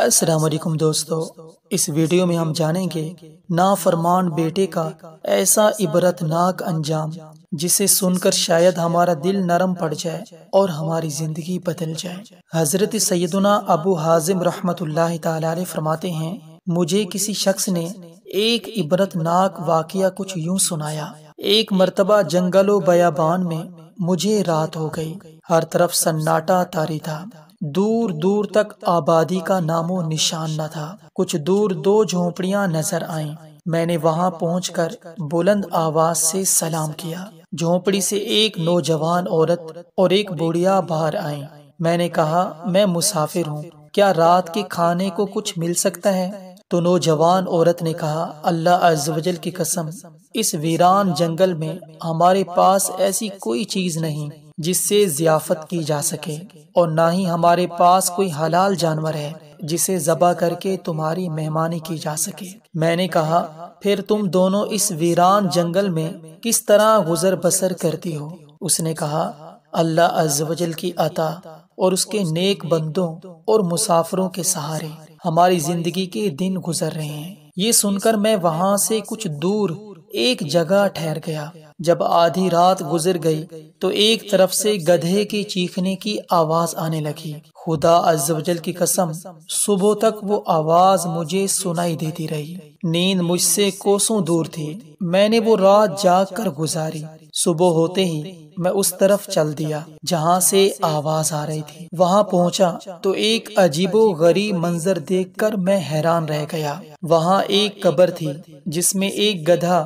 असलकुम दोस्तों इस वीडियो में हम जानेंगे नाफरमान बेटे का ऐसा इबरतनाक अंजाम जिसे सुनकर शायद हमारा दिल नरम पड़ जाए और हमारी जिंदगी बदल जाए हजरत सैदुना अबू हाजिम रहमत फरमाते हैं मुझे किसी शख्स ने एक इबरतनाक वाकया कुछ यूं सुनाया एक मरतबा जंगलो बयाबान में मुझे रात हो गई हर तरफ सन्नाटा तारी था दूर दूर तक आबादी का नामो निशान न था कुछ दूर दो झोपड़ियां नजर आईं। मैंने वहां पहुंचकर बुलंद आवाज से सलाम किया झोपड़ी से एक नौजवान औरत और एक बुढ़िया बाहर आई मैंने कहा मैं मुसाफिर हूँ क्या रात के खाने को कुछ मिल सकता है तो नौजवान औरत ने कहा अल्लाह अजवजल की कसम इस वीरान जंगल में हमारे पास ऐसी कोई चीज नहीं जिससे जियाफत की जा सके और ना ही हमारे पास कोई हलाल जानवर है जिसे जबा करके तुम्हारी मेहमानी की जा सके मैंने कहा फिर तुम दोनों इस वीरान जंगल में किस तरह गुजर बसर करती हो उसने कहा अल्लाह अजवजल की अता और उसके नेक बंदों और मुसाफिरों के सहारे हमारी जिंदगी के दिन गुजर रहे हैं ये सुनकर मैं वहाँ से कुछ दूर एक जगह ठहर गया जब आधी रात गुजर गई तो एक तरफ से गधे के चीखने की आवाज आने लगी खुदा अज्जल की कसम सुबह तक वो आवाज मुझे सुनाई देती रही नींद मुझसे कोसों दूर थी मैंने वो रात जाग कर गुजारी सुबह होते ही मैं उस तरफ चल दिया जहाँ से आवाज आ रही थी वहाँ पहुँचा तो एक अजीबो गरीब मंजर कर मैं हैरान रह गया वहाँ एक कब्र थी जिसमें एक गधा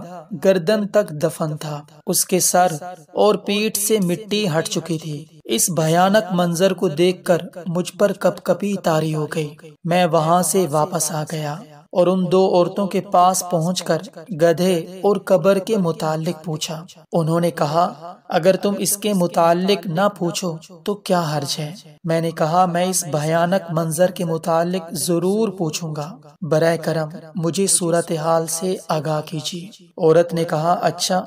गर्दन तक दफन था उसके सर और पीठ से मिट्टी हट चुकी थी इस भयानक मंजर को देखकर मुझ पर कपकपी तारी हो गई मैं वहाँ से वापस आ गया और उन दो औरतों के पास पहुंचकर गधे और कब्र के मुतालिक पूछा उन्होंने कहा अगर तुम इसके मुतालिक ना पूछो तो क्या हर्ज है मैंने कहा मैं इस भयानक मंजर के मुतालिक जरूर पूछूंगा बर करम मुझे सूरत हाल से आगाह कीजिए औरत ने कहा अच्छा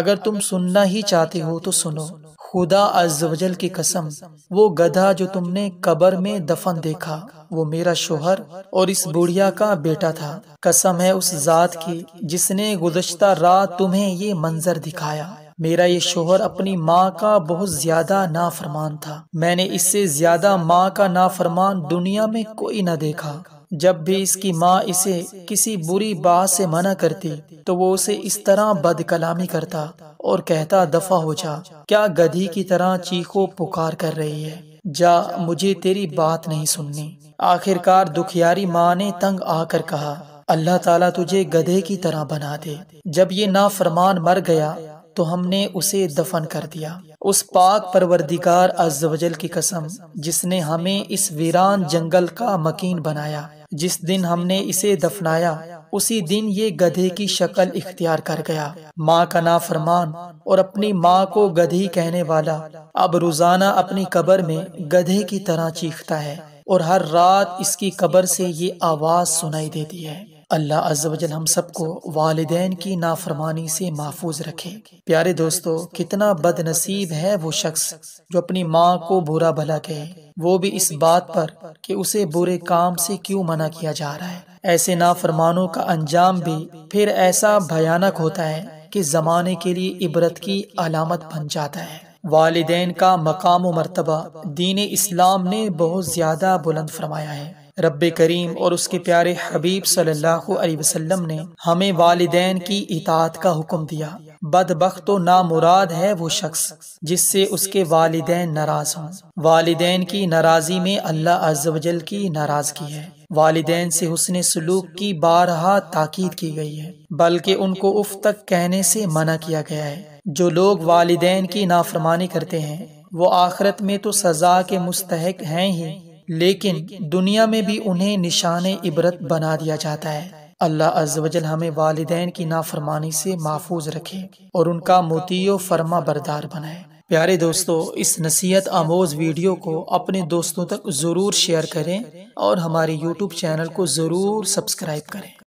अगर तुम सुनना ही चाहते हो तो सुनो खुदा अजल की कसम वो गधा जो तुमने कबर में दफन देखा वो मेरा शोहर और इस बुढ़िया का बेटा था कसम है उस जात की जिसने गुजश्ता रात तुम्हें ये मंजर दिखाया मेरा ये शोहर अपनी माँ का बहुत ज्यादा नाफरमान था मैंने इससे ज्यादा माँ का नाफरमान दुनिया में कोई न देखा जब भी इसकी माँ इसे किसी बुरी बात से मना करती तो वो उसे इस तरह बदकलामी करता और कहता दफा हो जा क्या गधी की तरह चीखो पुकार कर रही है जा मुझे तेरी बात नहीं सुननी आखिरकार दुखियारी माँ ने तंग आकर कहा अल्लाह ताला तुझे गधे की तरह बना दे जब ये नाफरमान मर गया तो हमने उसे दफन कर दिया उस पाक परवरदिगार अजवजल की कसम जिसने हमें इस वीरान जंगल का मकीन बनाया जिस दिन हमने इसे दफनाया उसी दिन ये गधे की शक्ल इख्तियार कर गया माँ का ना फरमान और अपनी माँ को गधी कहने वाला अब रोजाना अपनी कबर में गधे की तरह चीखता है और हर रात इसकी कबर से ये आवाज सुनाई देती है अल्लाह अजल हम सबको वालदेन की नाफरमानी से महफूज रखे प्यारे दोस्तों कितना बदनसीब है वो शख्स जो अपनी माँ को बुरा भला कहे वो भी इस बात पर कि उसे बुरे काम से क्यों मना किया जा रहा है ऐसे नाफरमानों का अंजाम भी फिर ऐसा भयानक होता है कि जमाने के लिए इबरत की अलामत बन जाता है वालदेन का मकाम मरतबा दीन इस्लाम ने बहुत ज़्यादा बुलंद फरमाया है रब करीम और उसके प्यारे हबीब सल्लल्लाहु अलैहि वसल्लम ने हमें वालदेन की इतात का हुक्म दिया बदबक तो नामुराद है वो शख्स जिससे उसके वालदेन नाराज हों वालदेन की नाराज़ी में अल्लाह अजल की नाराज़गी है वालदेन से हुसने सलूक की बारहा ताकीद की गई है बल्कि उनको उफ तक कहने से मना किया गया है जो लोग वालदेन की नाफरमानी करते हैं वो आखिरत में तो सजा के मुस्तक हैं ही लेकिन दुनिया में भी उन्हें निशान इबरत बना दिया जाता है अल्लाह अजवजल हमें वालदेन की नाफरमानी से महफूज रखे और उनका मोतियो फरमा बरदार बनाए प्यारे दोस्तों इस नसीहत आमोज वीडियो को अपने दोस्तों तक ज़रूर शेयर करें और हमारे यूट्यूब चैनल को ज़रूर सब्सक्राइब करें